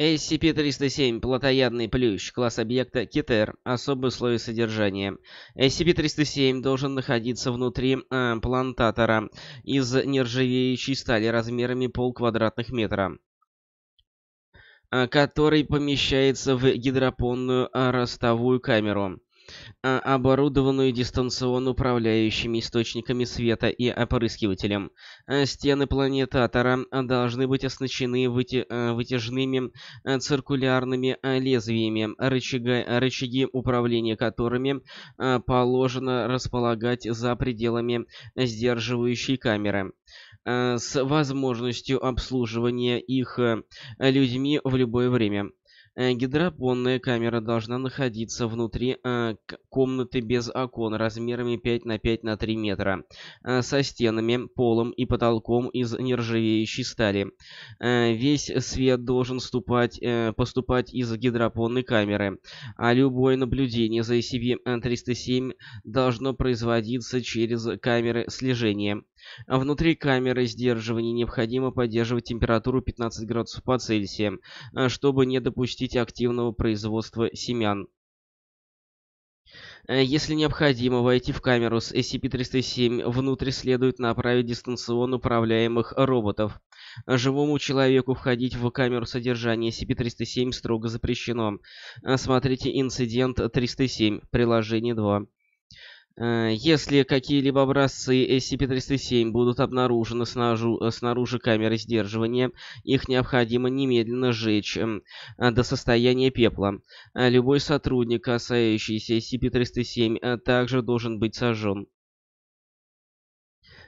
SCP-307 – плотоядный плющ, класс объекта Китер, особые условия содержания. SCP-307 должен находиться внутри э, плантатора из нержавеющей стали размерами полквадратных метра э, который помещается в гидропонную э, ростовую камеру. А, оборудованную дистанционно управляющими источниками света и опрыскивателем. А, стены планетатора должны быть оснащены выти а, вытяжными циркулярными лезвиями, рычага рычаги управления которыми положено располагать за пределами сдерживающей камеры с возможностью обслуживания их людьми в любое время. Э, Гидропонная камера должна находиться внутри э, комнаты без окон размерами 5 на 5 на 3 метра, э, со стенами, полом и потолком из нержавеющей стали. Э, весь свет должен ступать, э, поступать из гидропонной камеры, а любое наблюдение за SCP-307 должно производиться через камеры слежения. А внутри камеры сдерживания необходимо поддерживать температуру 15 градусов по Цельсию, а, чтобы не допустить активного производства семян. Э, если необходимо войти в камеру с SCP-307, внутрь следует направить дистанционно управляемых роботов. А, живому человеку входить в камеру содержания SCP-307 строго запрещено. Смотрите инцидент 307, приложение 2. Э, если какие-либо образцы SCP-307 будут обнаружены снаружи, э, снаружи камеры сдерживания, их необходимо немедленно сжечь эм, э, до состояния пепла. Любой сотрудник, касающийся SCP-307, также должен быть сожжен.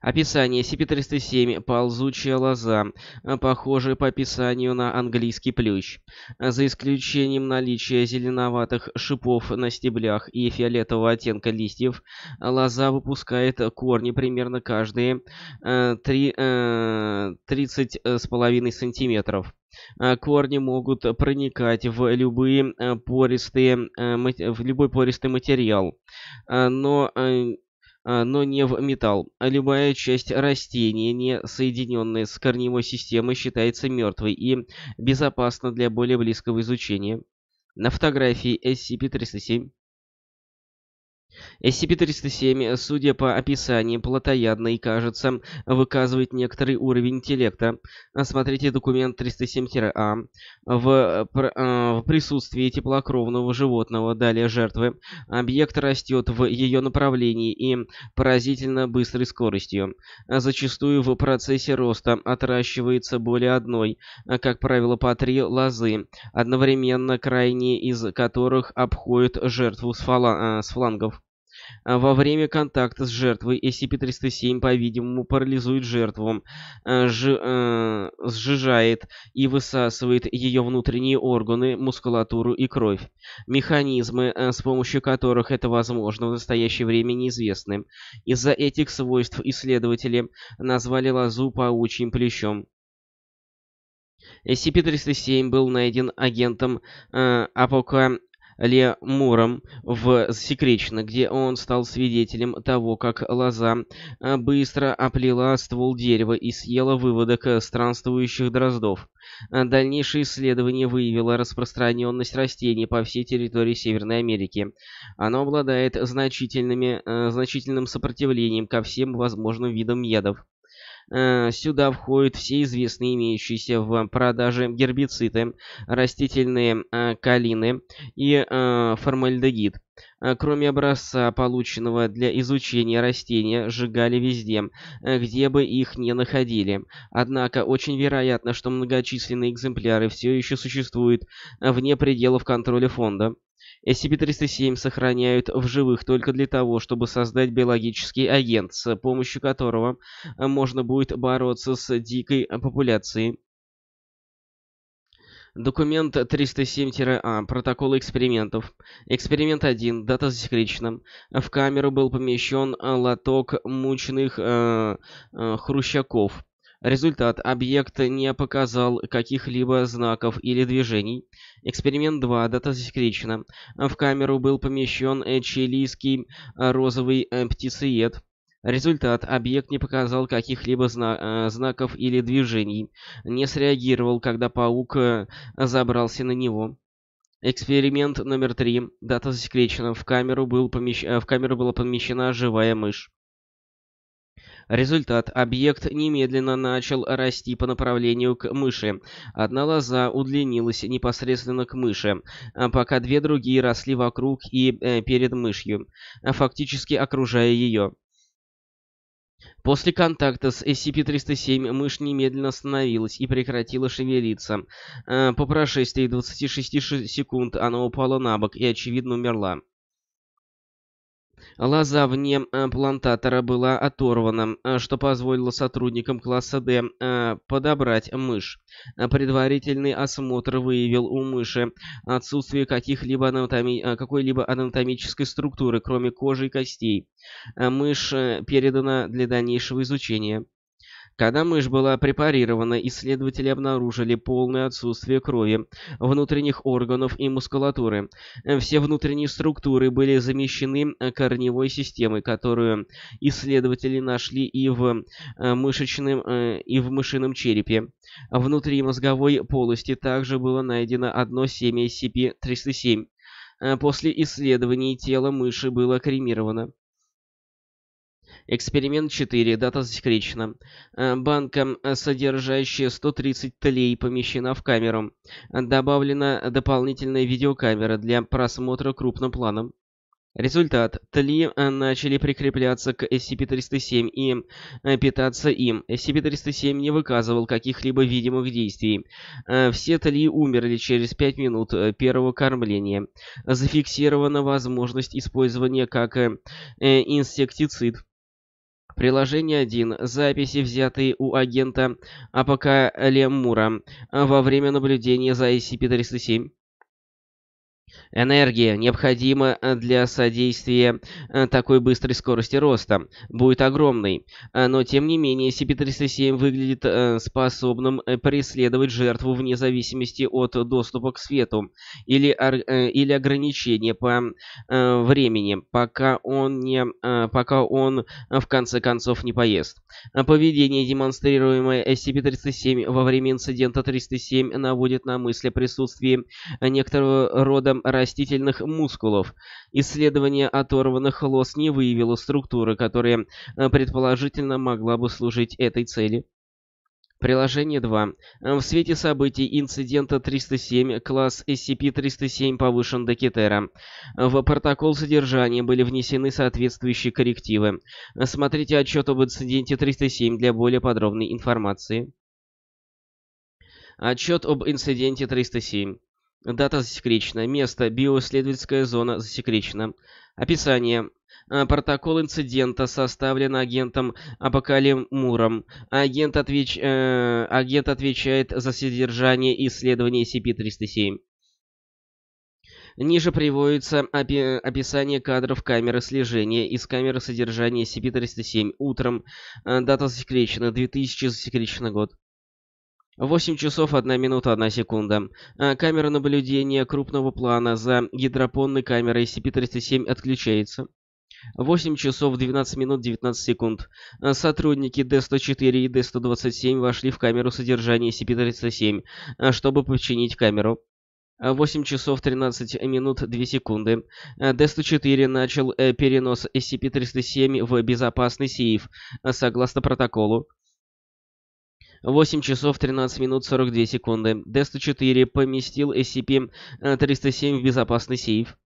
Описание CP-307 «Ползучая лоза», э, похожая по описанию на английский плющ, э, за исключением наличия зеленоватых шипов на стеблях и фиолетового оттенка листьев, э, лоза выпускает корни примерно каждые 30,5 см. Корни могут проникать в, любые пористые, в любой пористый материал, но а, но не в металл. Любая часть растения, не соединенная с корневой системой, считается мертвой и безопасна для более близкого изучения. На фотографии SCP-307 SCP-307, э, судя по описанию, плотоядный, кажется, выказывает некоторый уровень интеллекта. Смотрите документ 307-А. А. В, э, э, в присутствии теплокровного животного, далее жертвы, объект растет в ее направлении и поразительно быстрой скоростью. Зачастую в процессе роста отращивается более одной, как правило, по три лозы, одновременно крайние из которых обходят жертву с, фала... с флангов. Э, во время контакта с жертвой SCP-307, по-видимому, парализует жертву, э, ж, э, сжижает и высасывает ее внутренние органы, мускулатуру и кровь. Механизмы, э, с помощью которых это возможно, в настоящее время неизвестны. Из-за этих свойств исследователи назвали лозу паучьим плечом. SCP-307 был найден агентом э, Апока Ле Муром в Секречно, где он стал свидетелем того, как лоза э, быстро оплела ствол дерева и съела выводок э, странствующих дроздов. Э, Дальнейшее исследование выявило распространенность растений по всей территории Северной Америки. Оно обладает значительными, значительным сопротивлением ко всем возможным видам ядов. Э, сюда входят все известные имеющиеся в продаже гербициды, растительные э, калины и э, формальдегид. Кроме образца, полученного для изучения растения, сжигали везде, где бы их не находили. Однако очень вероятно, что многочисленные экземпляры все еще существуют вне пределов контроля фонда. SCP-307 сохраняют в живых только для того, чтобы создать биологический агент, с помощью которого можно будет бороться с дикой популяцией Документ 307-А. А. Протокол экспериментов. Эксперимент 1. Дата засекречена. В камеру был помещен лоток мучных э, э, хрущаков. Результат. Объект не показал каких-либо знаков или движений. Эксперимент 2. Дата засекречена. В камеру был помещен чилийский розовый э, птицеед. Результат. Объект не показал каких-либо зна э, знаков или движений. Не среагировал, когда паук э, забрался на него. Эксперимент номер 3. Дата засекречена. В камеру, был помещ... в камеру была помещена живая мышь. Результат. Объект немедленно начал расти по направлению к мыши. Одна лоза удлинилась непосредственно к мыше, а пока две другие росли вокруг и э, перед мышью, а фактически окружая ее. После контакта с SCP-307 мышь немедленно остановилась и прекратила шевелиться. А по прошествии 26 секунд она упала на бок и, очевидно, умерла. Лоза вне э, плантатора была оторвана, э, что позволило сотрудникам класса «Д» э, подобрать мышь. Предварительный осмотр выявил у мыши отсутствие каких-либо анатоми... какой-либо анатомической структуры, кроме кожи и костей. Мышь передана для дальнейшего изучения. Когда мышь была препарирована, исследователи обнаружили полное отсутствие крови, внутренних органов и мускулатуры. Э, все внутренние структуры были замещены э, корневой системой, которую исследователи нашли и в э, мышечном, и в мышином черепе. Внутри мозговой полости также было найдено одно семя SCP-307. После исследований тело мыши было кремировано. Эксперимент 4. Дата засекречена. Э, банка, э, содержащая 130 тлей, помещена в камеру. Добавлена дополнительная видеокамера для просмотра крупным планом. Результат. Тли э, начали прикрепляться к SCP-307 и питаться им. SCP-307 не выказывал каких-либо видимых действий. Все тли умерли через 5 минут первого кормления. Зафиксирована возможность использования как инсектицид. Приложение 1. Записи, взятые у агента АПК Лемура во время наблюдения за SCP-307. Энергия, необходимая э, для содействия э, такой быстрой скорости роста, будет огромной, э, но тем не менее CP-307 выглядит способным преследовать жертву вне зависимости от доступа к свету или, или ограничения по времени, пока он, не, пока он в конце концов не поест. Поведение, демонстрируемое SCP-307 во время инцидента 307, наводит на мысль о присутствии некоторого рода растительных мускулов. Исследование оторванных лос не выявило структуры, которая э, предположительно могла бы служить этой цели. Приложение 2. Э, в свете событий инцидента 307 класс SCP-307 повышен до кетера. В протокол содержания были внесены соответствующие коррективы. Смотрите отчет об инциденте 307 для более подробной информации. Отчет об инциденте 307. Дата засекречена. Место. Биоисследовательская зона засекречена. Описание. А, протокол инцидента составлен агентом Апокалим Муром. Агент, отвеч... э... Агент отвечает за содержание исследования SCP-307. Ниже приводится опи описание кадров камеры слежения из камеры содержания SCP-307. Утром. А, дата засекречена. 2000 засекречено год. 8 часов 1 минута 1 секунда. А, камера наблюдения крупного плана за гидропонной камерой SCP-307 отключается. 8 часов 12 минут 19 секунд. А, сотрудники D-104 и D-127 вошли в камеру содержания SCP-307, а, чтобы починить камеру. 8 часов 13 минут 2 секунды. D-104 начал э, перенос SCP-307 в безопасный сейф, согласно протоколу. 8 часов 13 минут 42 секунды. d 104 поместил SCP-307 э, в безопасный сейф.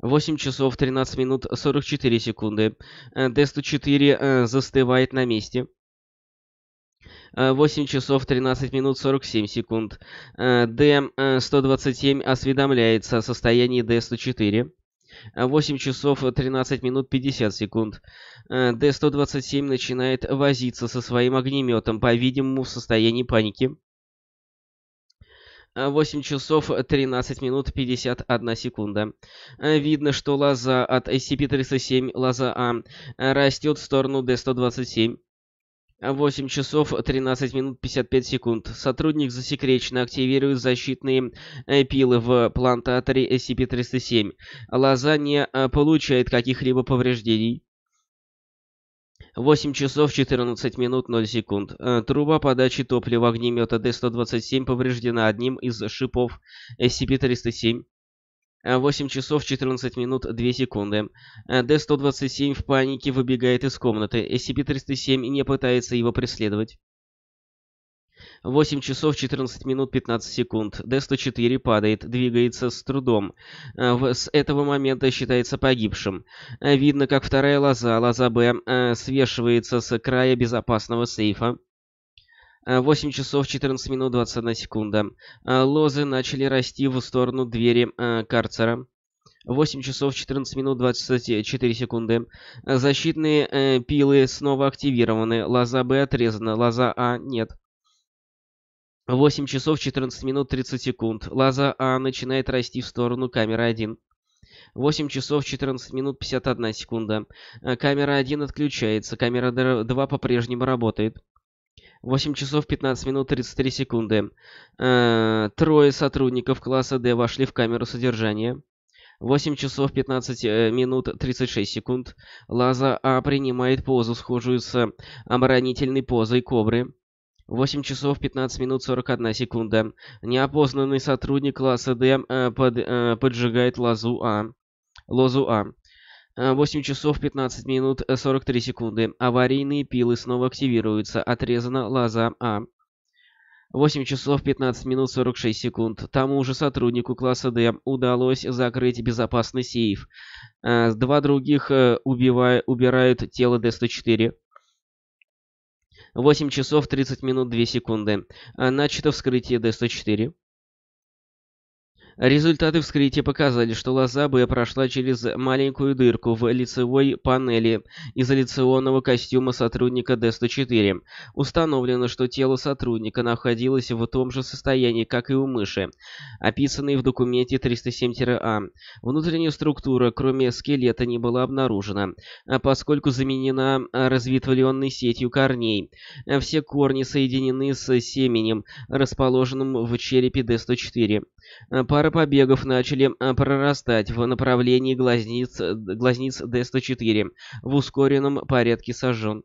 8 часов 13 минут 44 секунды. d э, 104 э, застывает на месте. 8 часов 13 минут 47 секунд. d 127 осведомляется о состоянии d 104 8 а, часов 13 минут 50 секунд. А, Д-127 начинает возиться со своим огнеметом, по-видимому, в состоянии паники. 8 а, часов 13 минут 51 секунда. Видно, что лаза от SCP-307, лаза А, растет в сторону D-127. 8 часов 13 минут 55 секунд. Сотрудник засекреченно активирует защитные э, пилы в плантаторе SCP-307. Лоза не получает каких-либо повреждений. 8 часов 14 минут 0 секунд. Э, труба подачи топлива огнемета D-127 повреждена одним из шипов SCP-307. 8 э, часов 14 минут 2 секунды. Э, Д-127 в панике выбегает из комнаты. SCP-307 не пытается его преследовать. 8 часов 14 минут 15 секунд. Д-104 падает, двигается с трудом. Э, с этого момента считается погибшим. Видно, как вторая лоза, лоза Б, свешивается с края безопасного сейфа. 8 э, часов 14 минут 21 секунда. Э, лозы начали расти в сторону двери э, карцера. 8 часов 14 минут 24 секунды. Защитные пилы снова активированы. Лоза Б отрезана, лоза А нет. 8 часов 14 минут 30 секунд. Лоза А начинает расти в сторону камеры 1. 8 часов 14 минут 51 секунда. Камера 1 отключается, камера 2 по-прежнему работает. 8 часов 15 минут 33 секунды. Э, трое сотрудников класса D вошли в камеру содержания. 8 часов 15 э, минут 36 секунд. Лаза А принимает позу, схожую с оборонительной позой кобры. 8 часов 15 минут 41 секунда. Неопознанный сотрудник класса D э, под, поджигает лазу А. Лозу А. 8 э, часов 15 минут 43 э, секунды. Аварийные пилы снова активируются. Отрезана лаза А. 8 часов 15 минут 46 секунд. Тому же сотруднику класса Д удалось закрыть безопасный сейф. Э, два других убивая, убирают тело D-104. 8 часов 30 минут 2 секунды. Начато вскрытие D-104. Результаты вскрытия показали, что лоза Б прошла через маленькую дырку в лицевой панели изоляционного костюма сотрудника Д-104. Установлено, что тело сотрудника находилось в том же состоянии, как и у мыши, описанной в документе 307-А. А. Внутренняя структура, кроме скелета, не была обнаружена, а поскольку заменена разветвленной сетью корней. Все корни соединены с семенем, расположенным в черепе Д-104. Пара побегов начали э, прорастать в направлении глазниц, э, глазниц Д-104 в ускоренном порядке сожжен